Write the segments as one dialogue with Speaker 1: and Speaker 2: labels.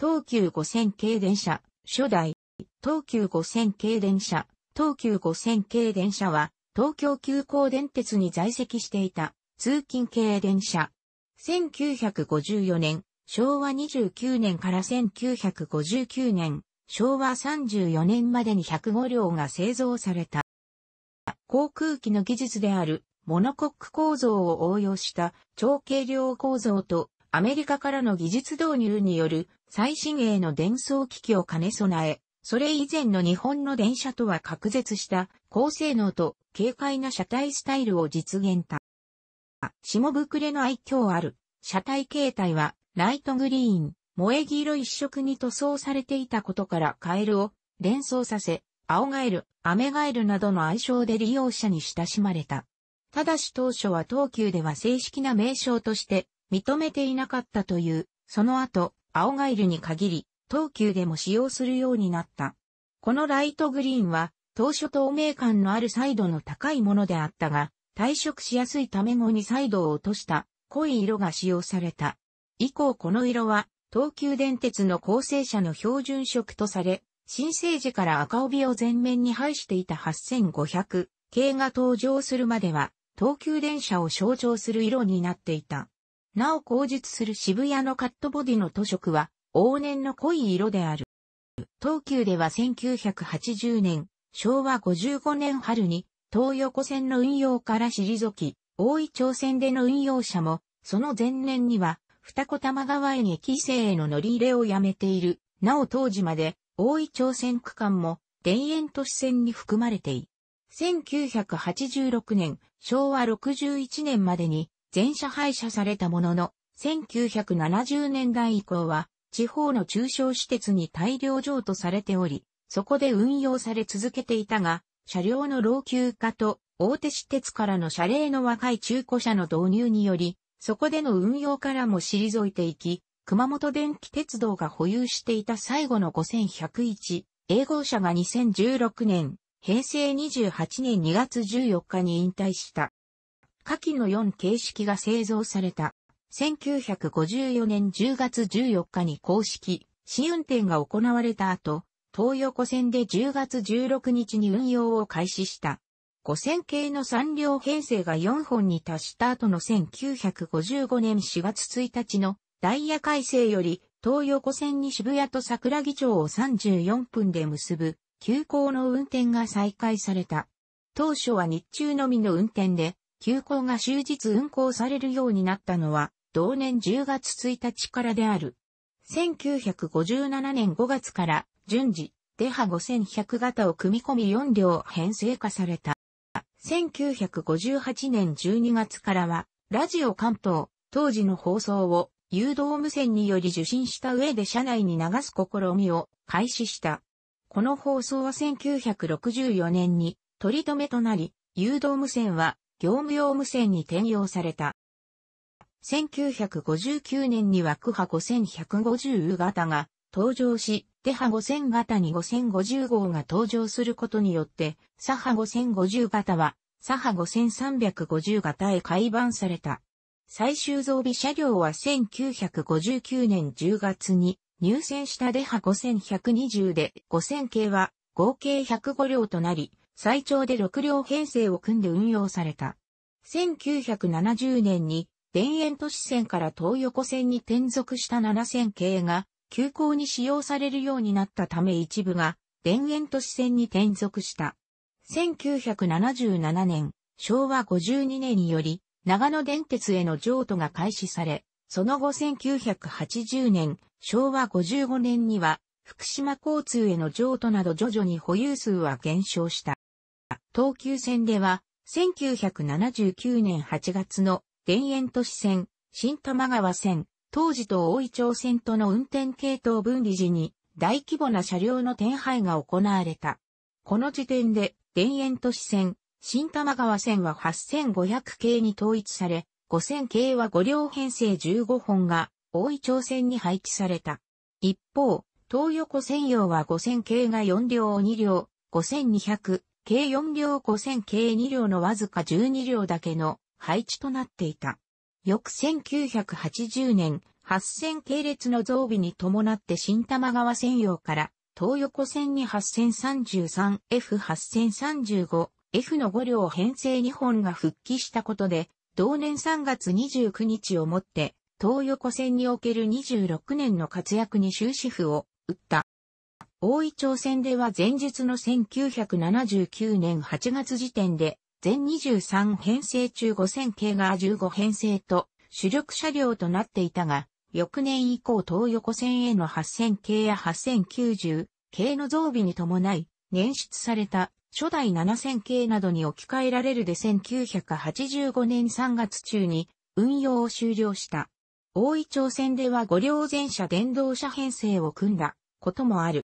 Speaker 1: 東急5000系電車、初代、東急5000系電車、東急5000系電車は、東京急行電鉄に在籍していた、通勤系電車。1954年、昭和29年から1959年、昭和34年までに105両が製造された。航空機の技術である、モノコック構造を応用した長軽量構造とアメリカからの技術導入による最新鋭の伝送機器を兼ね備え、それ以前の日本の電車とは隔絶した高性能と軽快な車体スタイルを実現た。下ぶくれの愛嬌ある車体形態はライトグリーン、萌え黄色一色に塗装されていたことからカエルを連想させ、青ガエル、アメガエルなどの愛称で利用者に親しまれた。ただし当初は東急では正式な名称として認めていなかったという、その後、青ガイルに限り、東急でも使用するようになった。このライトグリーンは、当初透明感のあるサイドの高いものであったが、退色しやすいため後にサイドを落とした濃い色が使用された。以降この色は、東急電鉄の構成車の標準色とされ、新生時から赤帯を前面に配していた8500系が登場するまでは、東急電車を象徴する色になっていた。なお口述する渋谷のカットボディの塗色は往年の濃い色である。東急では1980年、昭和55年春に東横線の運用から退き、大井町線での運用者も、その前年には二子玉川駅規制への乗り入れをやめている。なお当時まで大井町線区間も田園都市線に含まれてい。1986年、昭和61年までに全社廃車されたものの、1970年代以降は、地方の中小施設に大量譲渡されており、そこで運用され続けていたが、車両の老朽化と大手施設からの車齢の若い中古車の導入により、そこでの運用からも退いていき、熊本電気鉄道が保有していた最後の5101、英語車が2016年、平成28年2月14日に引退した。下記の4形式が製造された。1954年10月14日に公式、試運転が行われた後、東横線で10月16日に運用を開始した。5000系の3両編成が4本に達した後の1955年4月1日のダイヤ改正より東横線に渋谷と桜木町を34分で結ぶ急行の運転が再開された。当初は日中のみの運転で急行が終日運行されるようになったのは、同年10月1日からである。1957年5月から順次、デハ5100型を組み込み4両編成化された。1958年12月からは、ラジオ関東、当時の放送を誘導無線により受信した上で車内に流す試みを開始した。この放送は1964年に取り留めとなり、誘導無線は業務用無線に転用された。1959年にはクハ5150型が登場し、デハ5000型に5050号が登場することによって、サハ5050型は、サハ5350型へ改版された。最終増備車両は1959年10月に入選したデハ5120で5000系は合計105両となり、最長で6両編成を組んで運用された。1970年に田園都市線から東横線に転属した7000系が急行に使用されるようになったため一部が田園都市線に転属した。1977年、昭和52年により長野電鉄への譲渡が開始され、その後1980年、昭和55年には福島交通への譲渡など徐々に保有数は減少した。東急線では、1979年8月の田園都市線、新玉川線、当時と大井町線との運転系統分離時に大規模な車両の転廃が行われた。この時点で田園都市線、新玉川線は8500系に統一され、5000系は5両編成15本が大井町線に配置された。一方、東横専用は5000系が4両2両、5200系4両5000系2両のわずか12両だけの配置となっていた。翌1980年、8000系列の増備に伴って新玉川専用から東横線に 8033F8035 F の5両編成2本が復帰したことで、同年3月29日をもって、東横線における26年の活躍に終止符をった。大井町線では前日の1979年8月時点で、全23編成中5000系が15編成と主力車両となっていたが、翌年以降東横線への8000系や8090系の増備に伴い、捻出された初代7000系などに置き換えられるで1985年3月中に運用を終了した。大井町線では5両全車電動車編成を組んだ。こともある。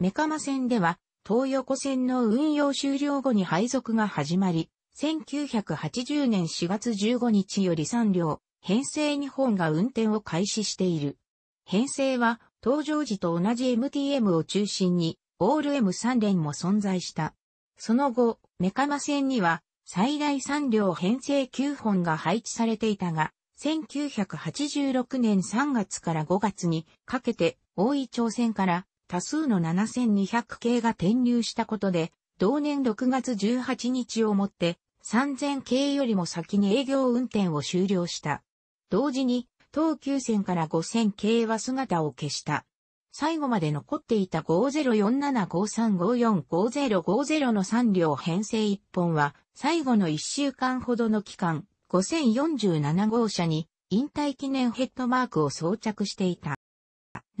Speaker 1: メカマ線では、東横線の運用終了後に配属が始まり、1980年4月15日より3両、編成2本が運転を開始している。編成は、登場時と同じ MTM を中心に、オール M3 連も存在した。その後、メカマ線には、最大3両編成9本が配置されていたが、1986年3月から5月にかけて大井朝鮮から多数の7200系が転入したことで、同年6月18日をもって3000系よりも先に営業運転を終了した。同時に、東急線から5000系は姿を消した。最後まで残っていた504753545050の3両編成1本は、最後の1週間ほどの期間、5047号車に引退記念ヘッドマークを装着していた。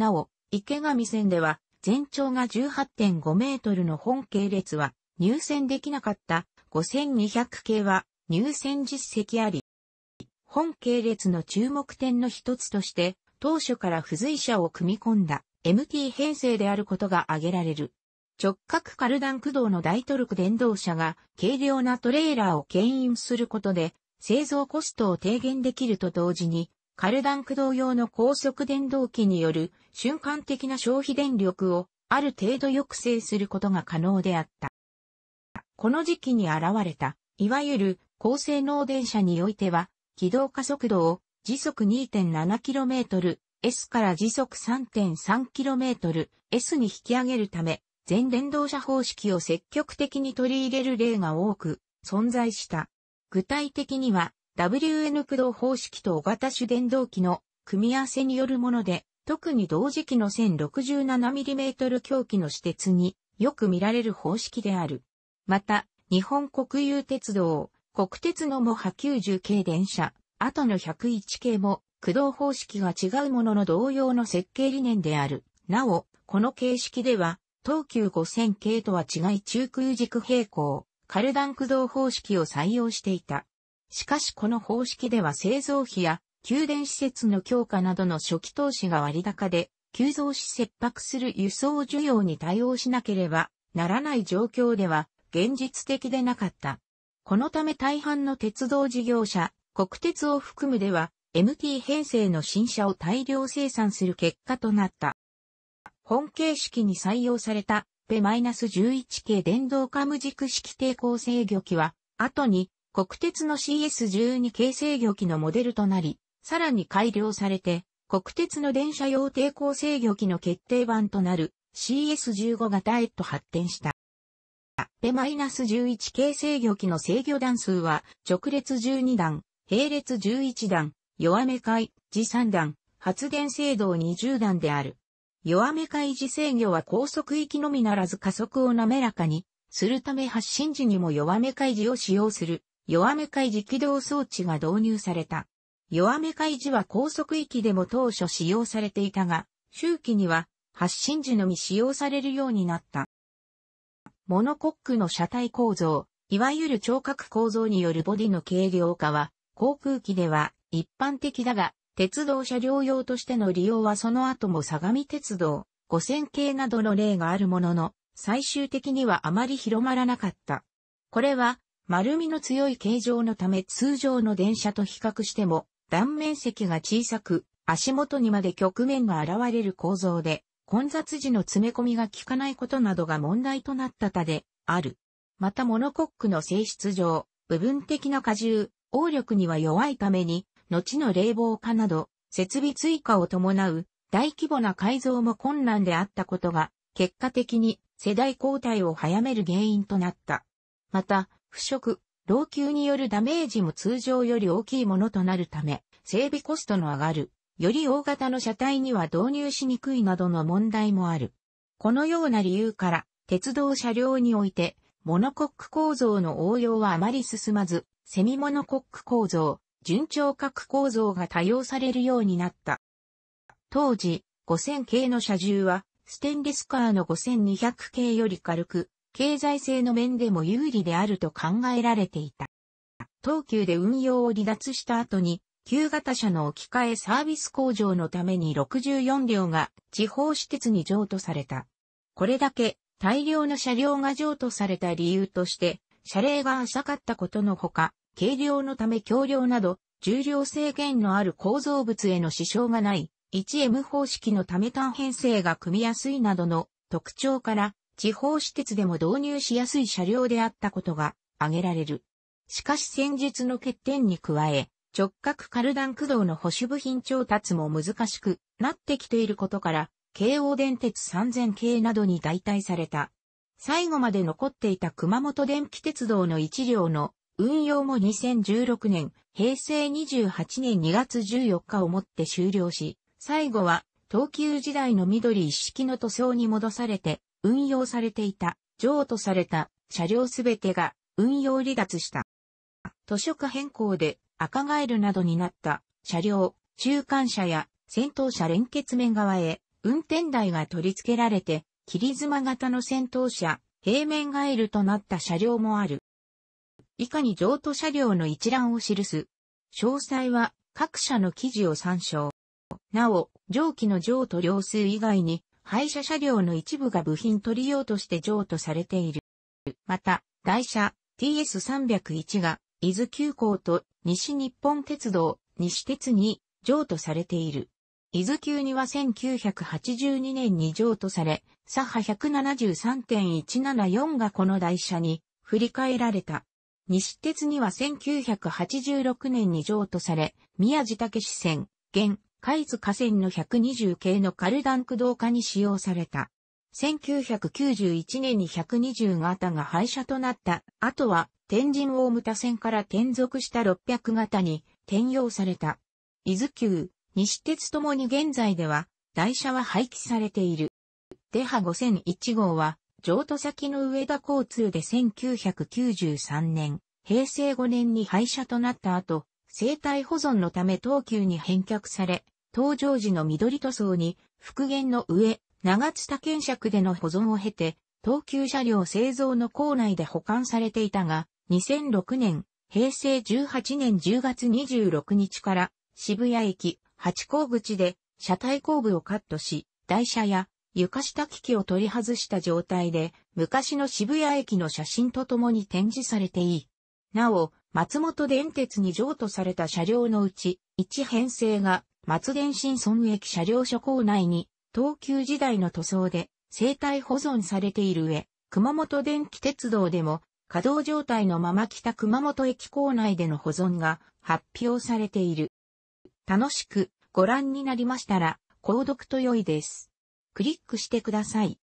Speaker 1: なお、池上線では、全長が18.5メートルの本系列は、入線できなかった5200系は、入線実績あり。本系列の注目点の一つとして、当初から付随車を組み込んだ MT 編成であることが挙げられる。直角カルダン駆動の大トルク電動車が軽量なトレーラーを牽引することで製造コストを低減できると同時にカルダン駆動用の高速電動機による瞬間的な消費電力をある程度抑制することが可能であった。この時期に現れた、いわゆる高性能電車においては、軌道加速度を時速 2.7km、S から時速 3.3km、S に引き上げるため、全電動車方式を積極的に取り入れる例が多く存在した。具体的には、WN 駆動方式と小型主電動機の組み合わせによるもので、特に同時期の 1067mm 強機の私鉄によく見られる方式である。また、日本国有鉄道、国鉄のモハ90系電車、後の101系も駆動方式が違うものの同様の設計理念である。なお、この形式では、東急5000系とは違い中空軸平行、カルダン駆動方式を採用していた。しかしこの方式では製造費や給電施設の強化などの初期投資が割高で、急増し切迫する輸送需要に対応しなければならない状況では現実的でなかった。このため大半の鉄道事業者、国鉄を含むでは、MT 編成の新車を大量生産する結果となった。本形式に採用されたペナス1 1系電動カム軸式抵抗制御機は、後に国鉄の CS12 形成魚機のモデルとなり、さらに改良されて、国鉄の電車用抵抗制御機の決定版となる CS15 型へと発展した。P-11 形成魚機の制御段数は直列12段、並列11段、弱め回、示3段、発電制動20段である。弱め回時制御は高速域のみならず加速を滑らかにするため発進時にも弱め回時を使用する。弱め海磁起動装置が導入された。弱め海磁は高速域でも当初使用されていたが、周期には発進時のみ使用されるようになった。モノコックの車体構造、いわゆる聴覚構造によるボディの軽量化は、航空機では一般的だが、鉄道車両用としての利用はその後も相模鉄道、5000系などの例があるものの、最終的にはあまり広まらなかった。これは、丸みの強い形状のため通常の電車と比較しても断面積が小さく足元にまで局面が現れる構造で混雑時の詰め込みが効かないことなどが問題となったたである。またモノコックの性質上部分的な荷重、応力には弱いために後の冷房化など設備追加を伴う大規模な改造も困難であったことが結果的に世代交代を早める原因となった。また、腐食、老朽によるダメージも通常より大きいものとなるため、整備コストの上がる、より大型の車体には導入しにくいなどの問題もある。このような理由から、鉄道車両において、モノコック構造の応用はあまり進まず、セミモノコック構造、順調角構造が多用されるようになった。当時、5000系の車重は、ステンレスカーの5200系より軽く、経済性の面でも有利であると考えられていた。東急で運用を離脱した後に、旧型車の置き換えサービス工場のために64両が地方施設に譲渡された。これだけ大量の車両が譲渡された理由として、車齢が浅かったことのほか、軽量のため橋梁など、重量制限のある構造物への支障がない、1M 方式のため単編成が組みやすいなどの特徴から、地方私鉄でも導入しやすい車両であったことが挙げられる。しかし先日の欠点に加え、直角カルダン駆動の保守部品調達も難しくなってきていることから、京王電鉄3000系などに代替された。最後まで残っていた熊本電気鉄道の1両の運用も2016年、平成28年2月14日をもって終了し、最後は東急時代の緑一式の塗装に戻されて、運用されていた、譲渡された車両すべてが運用離脱した。図書化変更で赤ガエルなどになった車両、中間車や先頭車連結面側へ運転台が取り付けられて、切妻型の先頭車、平面ガエルとなった車両もある。以下に譲渡車両の一覧を記す。詳細は各社の記事を参照。なお、上記の譲渡両数以外に、廃車車両の一部が部品取り用として譲渡されている。また、台車 TS301 が伊豆急行と西日本鉄道、西鉄に譲渡されている。伊豆急には1982年に譲渡され、左ハ173.174がこの台車に振り替えられた。西鉄には1986年に譲渡され、宮地武線、現、海津河川の120系のカルダン駆動化に使用された。1991年に120型が廃車となった。あとは、天神大牟田線から転属した600型に転用された。伊豆急、西鉄ともに現在では、台車は廃棄されている。デハ5001号は、譲渡先の上田交通で1993年、平成5年に廃車となった後、生態保存のため東急に返却され、登場時の緑塗装に復元の上、長津田検尺での保存を経て、東急車両製造の構内で保管されていたが、2006年、平成18年10月26日から渋谷駅八甲口で車体後部をカットし、台車や床下機器を取り外した状態で昔の渋谷駅の写真とともに展示されていい。なお、松本電鉄に譲渡された車両のうち、1編成が松電新村駅車両所構内に、東急時代の塗装で生体保存されている上、熊本電気鉄道でも稼働状態のまま北熊本駅構内での保存が発表されている。楽しくご覧になりましたら、購読と良いです。クリックしてください。